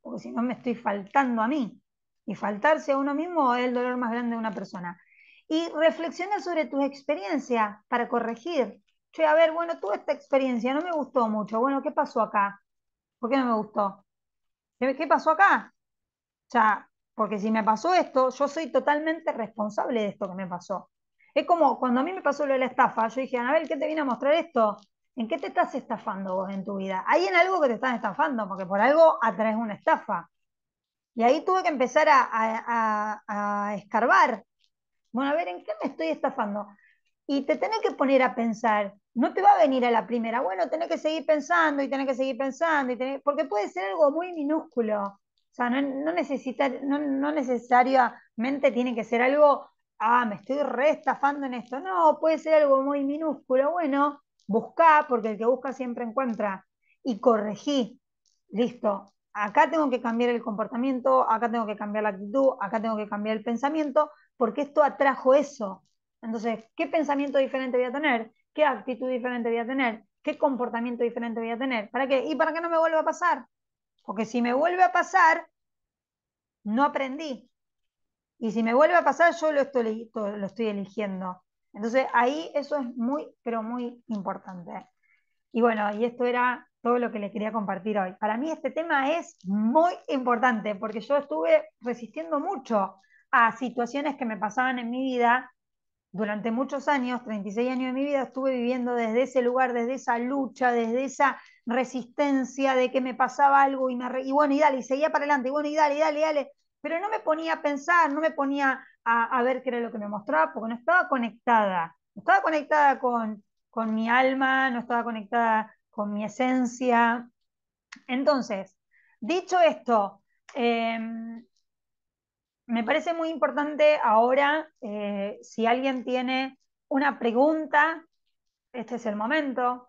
porque si no me estoy faltando a mí. Y faltarse a uno mismo es el dolor más grande de una persona. Y reflexiona sobre tus experiencias para corregir a ver, bueno, tuve esta experiencia, no me gustó mucho, bueno, ¿qué pasó acá? ¿Por qué no me gustó? ¿Qué pasó acá? O sea, porque si me pasó esto, yo soy totalmente responsable de esto que me pasó. Es como cuando a mí me pasó lo de la estafa, yo dije, Anabel, ¿qué te viene a mostrar esto? ¿En qué te estás estafando vos en tu vida? Hay en algo que te están estafando, porque por algo atraes una estafa. Y ahí tuve que empezar a, a escarbar. Bueno, a ver, ¿en qué me estoy estafando? Y te tenés que poner a pensar, no te va a venir a la primera. Bueno, tenés que seguir pensando y tenés que seguir pensando, y porque puede ser algo muy minúsculo. O sea, no, necesita, no, necesariamente tiene que ser algo, ah, me estoy restafando en esto. No, puede ser algo muy minúsculo. Bueno, buscá, porque el que busca siempre encuentra. Y corregí. Listo. Acá tengo que cambiar el comportamiento, acá tengo que cambiar la actitud, acá tengo que cambiar el pensamiento, porque esto atrajo eso. Entonces, ¿qué pensamiento diferente voy a tener? qué actitud diferente voy a tener, qué comportamiento diferente voy a tener. ¿Para qué? ¿Y para que no me vuelva a pasar? Porque si me vuelve a pasar, no aprendí. Y si me vuelve a pasar, yo lo estoy, lo estoy eligiendo. Entonces ahí eso es muy, pero muy importante. Y bueno, y esto era todo lo que les quería compartir hoy. Para mí este tema es muy importante porque yo estuve resistiendo mucho a situaciones que me pasaban en mi vida durante muchos años, 36 años de mi vida, estuve viviendo desde ese lugar, desde esa lucha, desde esa resistencia de que me pasaba algo y, me y bueno, y dale, y seguía para adelante, y bueno, y dale, y dale, y dale. Pero no me ponía a pensar, no me ponía a, ver qué era lo que me mostraba, porque no estaba conectada. No estaba conectada con, mi alma, no estaba conectada con mi esencia. Entonces, dicho esto, em, me parece muy importante ahora, eh, si alguien tiene una pregunta, este es el momento.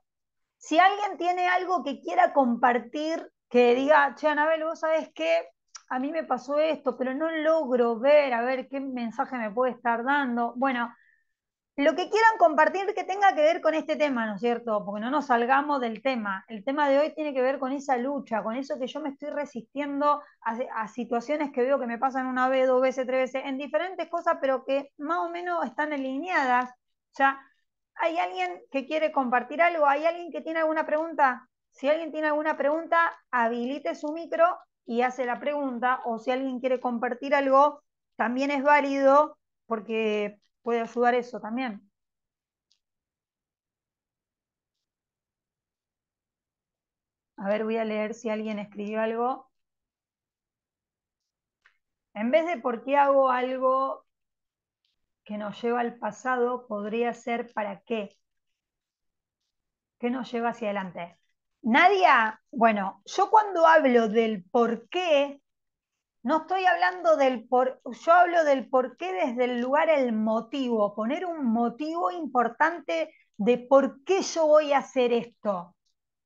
Si alguien tiene algo que quiera compartir, que diga, che, Anabel, vos sabés que a mí me pasó esto, pero no logro ver, a ver qué mensaje me puede estar dando. Bueno, lo que quieran compartir que tenga que ver con este tema, ¿no es cierto? Porque no nos salgamos del tema. El tema de hoy tiene que ver con esa lucha, con eso que yo me estoy resistiendo a, situaciones que veo que me pasan una vez, dos veces, tres veces, en diferentes cosas, pero que más o menos están alineadas. Ya, ¿hay alguien que quiere compartir algo? ¿Hay alguien que tiene alguna pregunta? Si alguien tiene alguna pregunta, habilite su micro y hace la pregunta. O si alguien quiere compartir algo, también es válido porque Puede ayudar eso también. A ver, voy a leer si alguien escribió algo. En vez de por qué hago algo que nos lleva al pasado, podría ser para qué. ¿Qué nos lleva hacia adelante? nadie bueno, yo cuando hablo del por qué no estoy hablando del por, yo hablo del por qué desde el lugar el motivo, poner un motivo importante de por qué yo voy a hacer esto.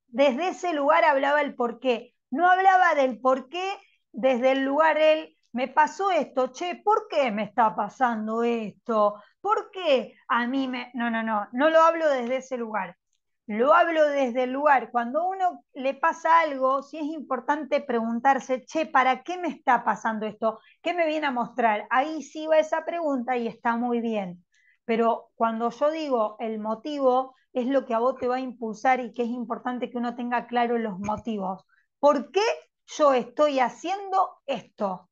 Desde ese lugar hablaba el por qué. No hablaba del por qué desde el lugar el me pasó esto, che, ¿por qué me está pasando esto? ¿Por qué a mí me.? No, no, no, no lo hablo desde ese lugar. Lo hablo desde el lugar. Cuando uno le pasa algo, sí es importante preguntarse, che, ¿para qué me está pasando esto? ¿Qué me viene a mostrar? Ahí sí va esa pregunta y está muy bien. Pero cuando yo digo el motivo, es lo que a vos te va a impulsar y que es importante que uno tenga claro los motivos. ¿Por qué yo estoy haciendo esto?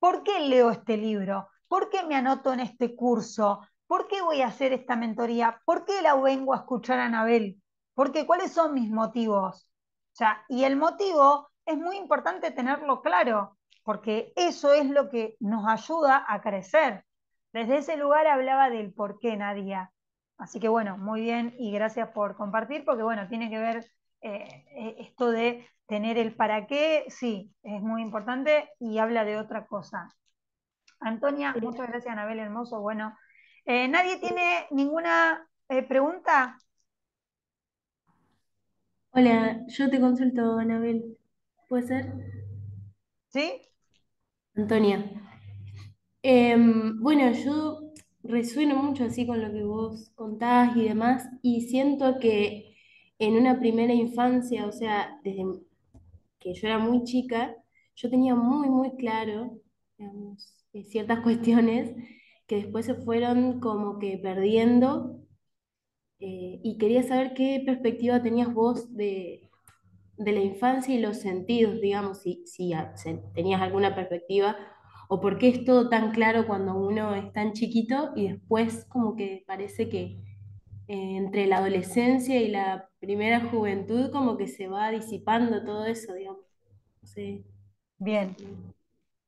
¿Por qué leo este libro? ¿Por qué me anoto en este curso? ¿Por qué voy a hacer esta mentoría? ¿Por qué la vengo a escuchar a Anabel? Porque ¿cuáles son mis motivos? y el motivo es muy importante tenerlo claro, porque eso es lo que nos ayuda a crecer. Desde ese lugar hablaba del por qué, Nadia. Así que bueno, muy bien y gracias por compartir, porque bueno, tiene que ver eh, eh, esto de tener el para qué, sí, es muy importante y habla de otra cosa. Antonia, muchas gracias, Anabel Hermoso. Bueno, eh, ¿nadie tiene ninguna pregunta? Hola, yo te consulto, Anabel. ¿Puede ser? ¿Sí? Antonia. Em, bueno, yo resueno mucho así con lo que vos contás y demás, y siento que en una primera infancia, o sea, desde que yo era muy chica, yo tenía muy, muy claro, eh, ciertas [laughs] cuestiones que después se fueron como que perdiendo eh, y quería saber qué perspectiva tenías vos de, la infancia y los sentidos, digamos, si, tenías alguna perspectiva o por qué es todo tan claro cuando uno es tan chiquito y después como que parece que eh, entre la adolescencia y la primera juventud como que se va disipando todo eso, digamos. Sí. Bien.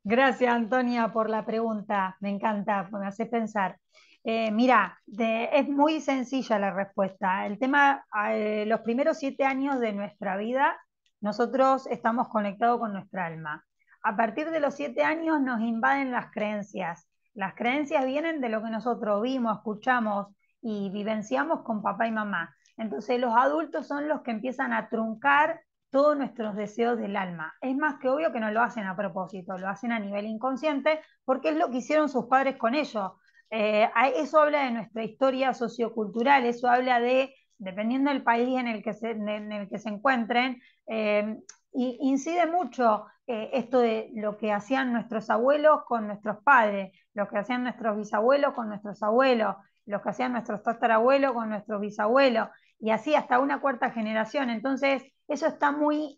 Gracias, Antonia, por la pregunta. Me encanta, me hace pensar. Eh, mira, es muy sencilla la respuesta. El tema, eh, los primeros siete años de nuestra vida, nosotros estamos conectados con nuestra alma. A partir de los siete años nos invaden las creencias. Las creencias vienen de lo que nosotros vimos, escuchamos y vivenciamos con papá y mamá. Entonces los adultos son los que empiezan a truncar todos nuestros deseos del alma. Es más que obvio que no lo hacen a propósito, lo hacen a nivel inconsciente porque es lo que hicieron sus padres con ellos. Eh, ah, eso habla de nuestra historia sociocultural, eso habla de, dependiendo del país en el que se, en el que se encuentren, eh, incide mucho eh, esto de lo que hacían nuestros abuelos con nuestros padres, lo que hacían nuestros bisabuelos con nuestros abuelos, lo que hacían nuestros tatarabuelos con nuestros bisabuelos, y así hasta una cuarta generación. Entonces, eso está muy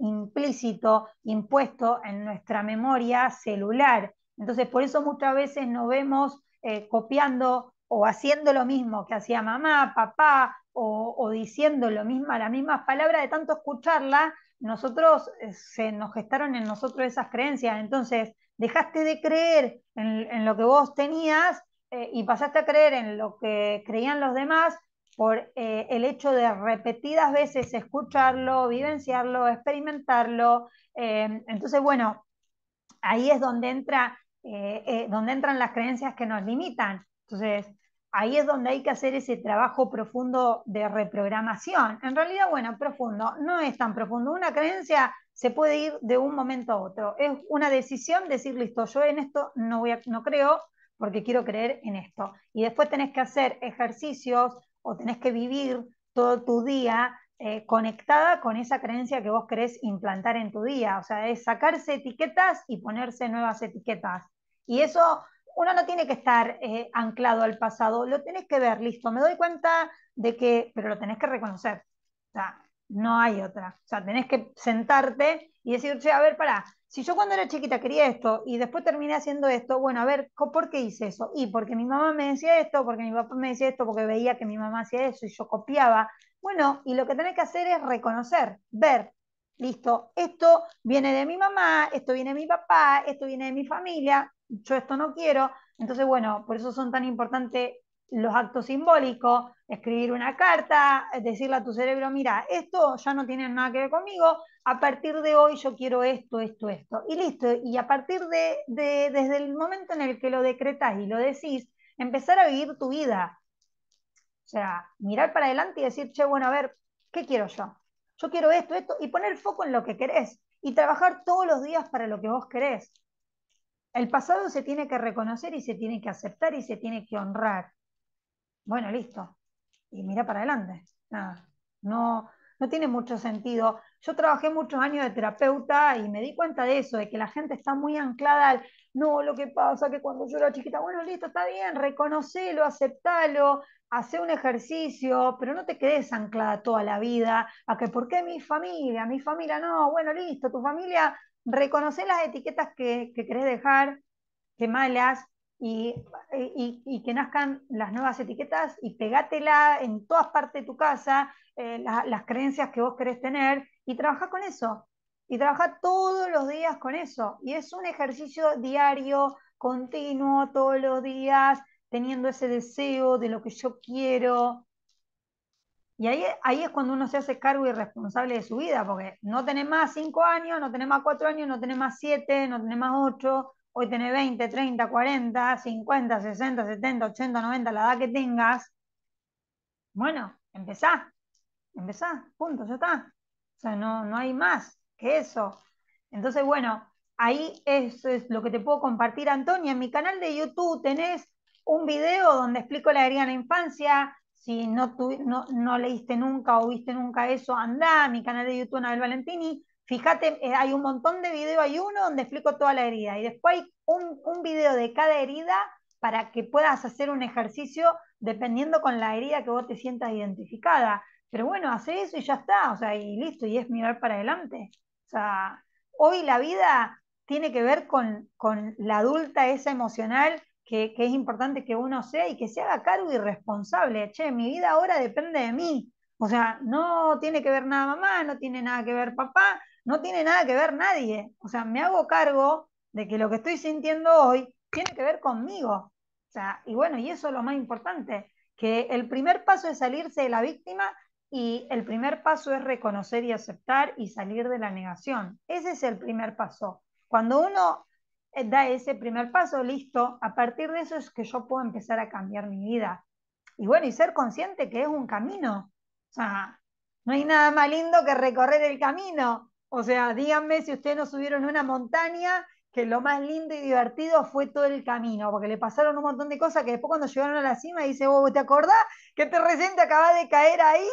implícito, impuesto en nuestra memoria celular. Entonces, por eso muchas veces no vemos eh, copiando o haciendo lo mismo que hacía mamá, papá, o, diciendo lo mismo, las mismas palabras, de tanto escucharla, nosotros eh, se nos gestaron en nosotros esas creencias. Entonces, dejaste de creer en, lo que vos tenías eh, y pasaste a creer en lo que creían los demás por el hecho de repetidas veces escucharlo, vivenciarlo, experimentarlo. entonces, bueno, ahí es donde entra eh, eh, donde entran las creencias que nos limitan. Entonces, ahí es donde hay que hacer ese trabajo profundo de reprogramación. En realidad, bueno, profundo, no es tan profundo. Una creencia se puede ir de un momento a otro. Es una decisión decir, listo, yo en esto no, voy no creo porque quiero creer en esto. Y después tenés que hacer ejercicios o tenés que vivir todo tu día eh, conectada con esa creencia que vos querés implantar en tu día. O sea, es sacarse etiquetas y ponerse nuevas etiquetas. Y eso uno no tiene que estar eh, anclado al pasado, lo tenés que ver, listo, me doy cuenta de que, pero lo tenés que reconocer. O sea, no hay otra. O sea, tenés que sentarte y decir, che, a ver, pará, si yo cuando era chiquita quería esto y después terminé haciendo esto, bueno, a ver, ¿por qué hice eso? Y porque mi mamá me decía esto, porque mi papá me decía esto, porque veía que mi mamá hacía eso y yo copiaba. Bueno, y lo que tenés que hacer es reconocer, ver, Listo, esto viene de mi mamá, esto viene de mi papá, esto viene de mi familia, yo esto no quiero. Entonces, bueno, por eso son tan importantes los actos simbólicos, escribir una carta, decirle a tu cerebro, mira, esto ya no tiene nada que ver conmigo, a partir de hoy yo quiero esto, esto, esto. Y listo, y a partir de, desde el momento en el que lo decretas y lo decís, empezar a vivir tu vida. O sea, mirar para adelante y decir, che, bueno, a ver, ¿qué quiero yo? yo quiero esto, esto, y poner foco en lo que querés y trabajar todos los días para lo que vos querés. El pasado se tiene que reconocer y se tiene que aceptar y se tiene que honrar. Bueno, listo. Y mira para adelante. Nada. No, no tiene mucho sentido. Yo trabajé muchos años de terapeuta y me di cuenta de eso, de que la gente está muy anclada al, no, lo que pasa que cuando yo era chiquita, bueno, listo, está bien, reconocelo, aceptalo, hace un ejercicio, pero no te quedes anclada toda la vida a que por qué mi familia, mi familia no, bueno, listo, tu familia, reconoce las etiquetas que, querés dejar, que malas, y, que nazcan las nuevas etiquetas y pegátela en todas partes de tu casa, eh, las creencias que vos querés tener, y trabaja con eso. Y trabaja todos los días con eso. Y es un ejercicio diario, continuo, todos los días, teniendo ese deseo de lo que yo quiero. Y ahí, ahí es cuando uno se hace cargo y responsable de su vida, porque no tenés más 5 años, no tenés más 4 años, no tenés más 7, no tenés más 8, hoy tenés 20, 30, 40, 50, 60, 70, 80, 90, la edad que tengas. Bueno, empezá, empezá, punto, ya está. O sea, no, no hay más que eso. Entonces, bueno, ahí eso es lo que te puedo compartir, Antonia. En mi canal de YouTube tenés un video donde explico la herida en la infancia. Si no, tu, no, leíste nunca o viste nunca eso, anda a mi canal de YouTube, Anabel Valentini. Fíjate, eh, hay un montón de videos, hay uno donde explico toda la herida y después hay un, un video de cada herida para que puedas hacer un ejercicio dependiendo con la herida que vos te sientas identificada. Pero bueno, hace eso y ya está, o sea, y listo, y es mirar para adelante. O sea, hoy la vida tiene que ver con, con la adulta esa emocional que, es importante que uno sea y que se haga cargo y responsable. Che, mi vida ahora depende de mí. O sea, no tiene que ver nada mamá, no tiene nada que ver papá, no tiene nada que ver nadie. O sea, me hago cargo de que lo que estoy sintiendo hoy tiene que ver conmigo. O sea, y bueno, y eso es lo más importante, que el primer paso es salirse de la víctima y el primer paso es reconocer y aceptar y salir de la negación. Ese es el primer paso. Cuando uno eh, da ese primer paso, listo, a partir de eso es que yo puedo empezar a cambiar mi vida. Y bueno, y ser consciente que es un camino. O sea, no hay nada más lindo que recorrer el camino. O sea, díganme si ustedes no subieron una montaña, que lo más lindo y divertido fue todo el camino, porque le pasaron un montón de cosas que después cuando llegaron a la cima dice, "Wow, oh, ¿te acordás que te recién te de caer ahí?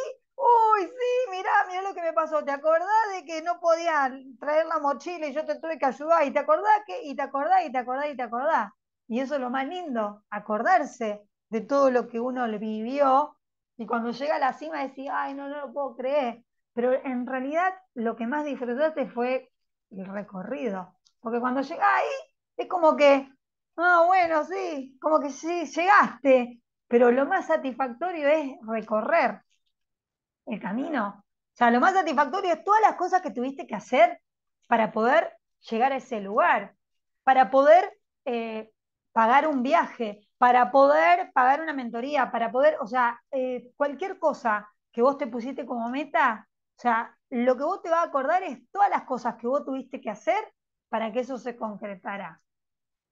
uy, sí, mirá, mirá lo que me pasó. ¿Te acordás de que no podía traer la mochila y yo te tuve que ayudar? ¿Y te acordás que? Y te acordás, y te acordás, y te acordás. Y eso es lo más lindo, acordarse de todo lo que uno vivió. Y cuando llega a la cima decís, ay, no, no lo puedo creer. Pero en realidad lo que más disfrutaste fue el recorrido. Porque cuando llegás ahí, es como que, ah, bueno, sí, como que sí, llegaste. Pero lo más satisfactorio es recorrer, el camino. O sea, lo más satisfactorio es todas las cosas que tuviste que hacer para poder llegar a ese lugar, para poder eh, pagar un viaje, para poder pagar una mentoría, para poder, o sea, eh, cualquier cosa que vos te pusiste como meta, o sea, lo que vos te vas a acordar es todas las cosas que vos tuviste que hacer para que eso se concretara.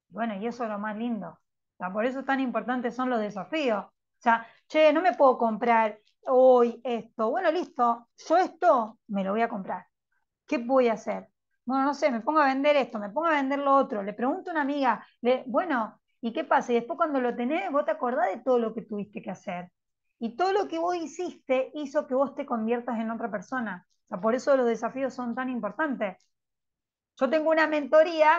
Bueno, y eso es lo más lindo. O sea, por eso tan importantes son los desafíos. O sea, che, no me puedo comprar hoy esto, bueno, listo, yo esto me lo voy a comprar. ¿Qué voy a hacer? Bueno, no sé, me pongo a vender esto, me pongo a vender lo otro, le pregunto a una amiga, le, bueno, ¿y qué pasa? Y después cuando lo tenés, vos te acordás de todo lo que tuviste que hacer. Y todo lo que vos hiciste hizo que vos te conviertas en otra persona. O sea, por eso los desafíos son tan importantes. Yo tengo una mentoría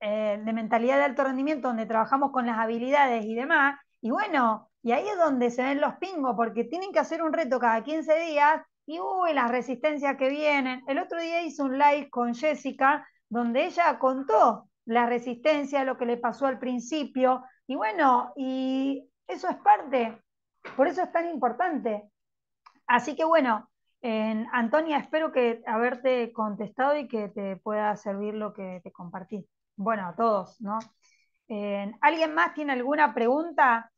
eh, de mentalidad de alto rendimiento donde trabajamos con las habilidades y demás. Y bueno, y ahí es donde se ven los pingos, porque tienen que hacer un reto cada 15 días y uy, las resistencias que vienen. El otro día hice un live con Jessica donde ella contó la resistencia, lo que le pasó al principio. Y bueno, y eso es parte, por eso es tan importante. Así que bueno, Antonia, espero que haberte contestado y que te pueda servir lo que te compartí. Bueno, a todos, ¿no? ¿Alguien más tiene alguna pregunta?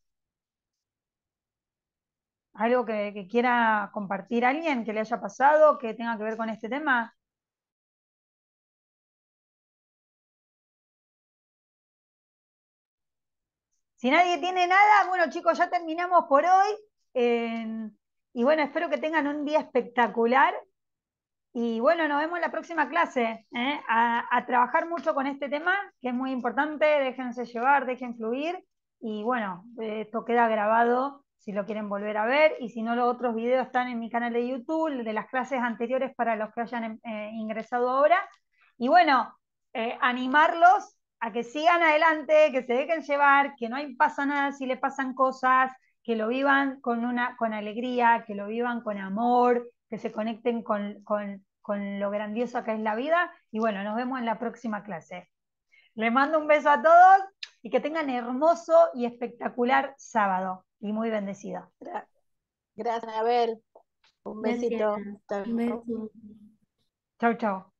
algo que, quiera compartir alguien que le haya pasado, que tenga que ver con este tema. Si nadie tiene nada, bueno chicos, ya terminamos por hoy. y bueno, espero que tengan un día espectacular. Y bueno, nos vemos en la próxima clase. ¿eh? A, a, trabajar mucho con este tema, que es muy importante. Déjense llevar, dejen fluir. Y bueno, esto queda grabado si lo quieren volver a ver, y si no, los otros videos están en mi canal de YouTube, de las clases anteriores para los que hayan em, eh, ingresado ahora. Y bueno, eh, animarlos a que sigan adelante, que se dejen llevar, que no pasa nada si le pasan cosas, que lo vivan con, una, con alegría, que lo vivan con amor, que se conecten con, con lo grandioso que es la vida. Y bueno, nos vemos en la próxima clase. Les mando un beso a todos y que tengan hermoso y espectacular sábado y muy bendecido. Gracias, Abel.
Un besito. Un besito.
Chau, chau.